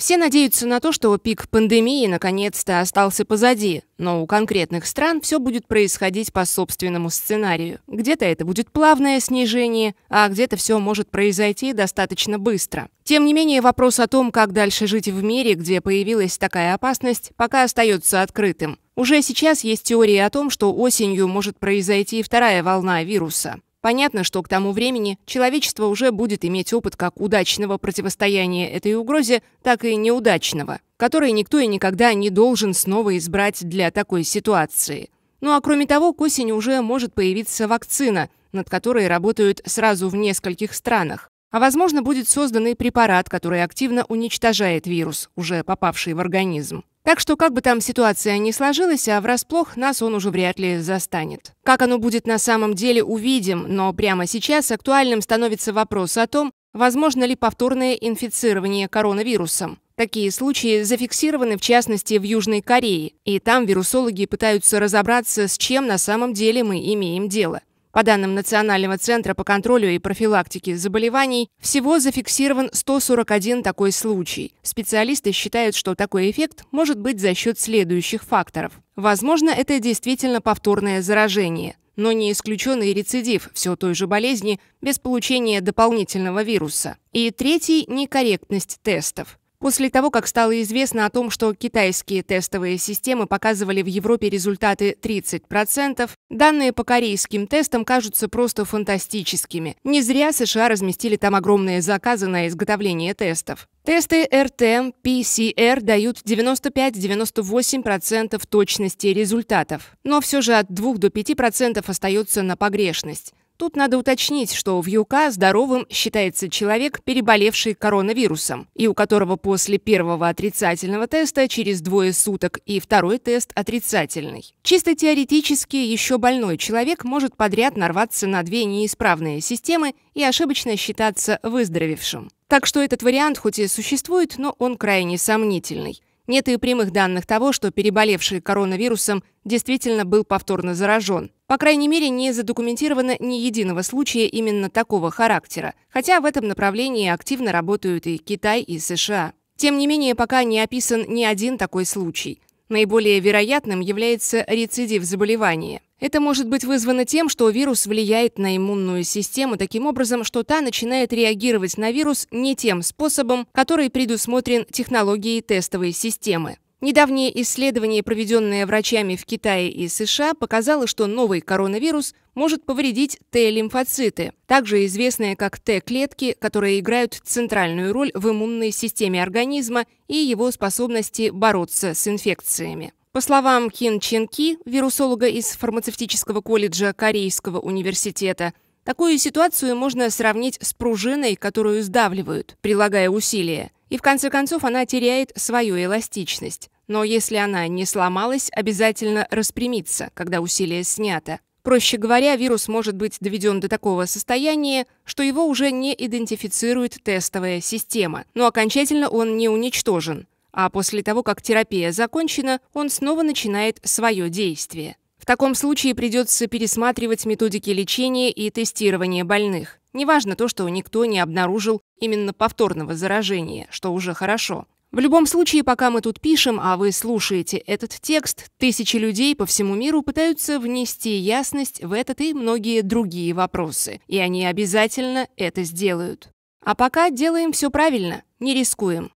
Все надеются на то, что пик пандемии наконец-то остался позади, но у конкретных стран все будет происходить по собственному сценарию. Где-то это будет плавное снижение, а где-то все может произойти достаточно быстро. Тем не менее, вопрос о том, как дальше жить в мире, где появилась такая опасность, пока остается открытым. Уже сейчас есть теории о том, что осенью может произойти вторая волна вируса. Понятно, что к тому времени человечество уже будет иметь опыт как удачного противостояния этой угрозе, так и неудачного, который никто и никогда не должен снова избрать для такой ситуации. Ну а кроме того, к осени уже может появиться вакцина, над которой работают сразу в нескольких странах. А возможно, будет создан и препарат, который активно уничтожает вирус, уже попавший в организм. Так что, как бы там ситуация ни сложилась, а врасплох нас он уже вряд ли застанет. Как оно будет на самом деле, увидим, но прямо сейчас актуальным становится вопрос о том, возможно ли повторное инфицирование коронавирусом. Такие случаи зафиксированы, в частности, в Южной Корее, и там вирусологи пытаются разобраться, с чем на самом деле мы имеем дело. По данным Национального центра по контролю и профилактике заболеваний, всего зафиксирован 141 такой случай. Специалисты считают, что такой эффект может быть за счет следующих факторов. Возможно, это действительно повторное заражение, но не исключен и рецидив все той же болезни без получения дополнительного вируса. И третий – некорректность тестов. После того, как стало известно о том, что китайские тестовые системы показывали в Европе результаты 30%, данные по корейским тестам кажутся просто фантастическими. Не зря США разместили там огромные заказы на изготовление тестов. Тесты РТ, PCR дают 95-98% точности результатов, но все же от 2 до 5% остается на погрешность. Тут надо уточнить, что в ЮК здоровым считается человек, переболевший коронавирусом, и у которого после первого отрицательного теста через двое суток и второй тест отрицательный. Чисто теоретически еще больной человек может подряд нарваться на две неисправные системы и ошибочно считаться выздоровевшим. Так что этот вариант хоть и существует, но он крайне сомнительный. Нет и прямых данных того, что переболевший коронавирусом действительно был повторно заражен. По крайней мере, не задокументировано ни единого случая именно такого характера, хотя в этом направлении активно работают и Китай, и США. Тем не менее, пока не описан ни один такой случай. Наиболее вероятным является рецидив заболевания. Это может быть вызвано тем, что вирус влияет на иммунную систему таким образом, что та начинает реагировать на вирус не тем способом, который предусмотрен технологией тестовой системы. Недавнее исследование, проведенное врачами в Китае и США, показало, что новый коронавирус может повредить Т-лимфоциты, также известные как Т-клетки, которые играют центральную роль в иммунной системе организма и его способности бороться с инфекциями. По словам Кин Чин Ки, вирусолога из фармацевтического колледжа Корейского университета, такую ситуацию можно сравнить с пружиной, которую сдавливают, прилагая усилия, и в конце концов она теряет свою эластичность. Но если она не сломалась, обязательно распрямится, когда усилие снято. Проще говоря, вирус может быть доведен до такого состояния, что его уже не идентифицирует тестовая система, но окончательно он не уничтожен а после того, как терапия закончена, он снова начинает свое действие. В таком случае придется пересматривать методики лечения и тестирования больных. Неважно то, что никто не обнаружил именно повторного заражения, что уже хорошо. В любом случае, пока мы тут пишем, а вы слушаете этот текст, тысячи людей по всему миру пытаются внести ясность в этот и многие другие вопросы, и они обязательно это сделают. А пока делаем все правильно, не рискуем.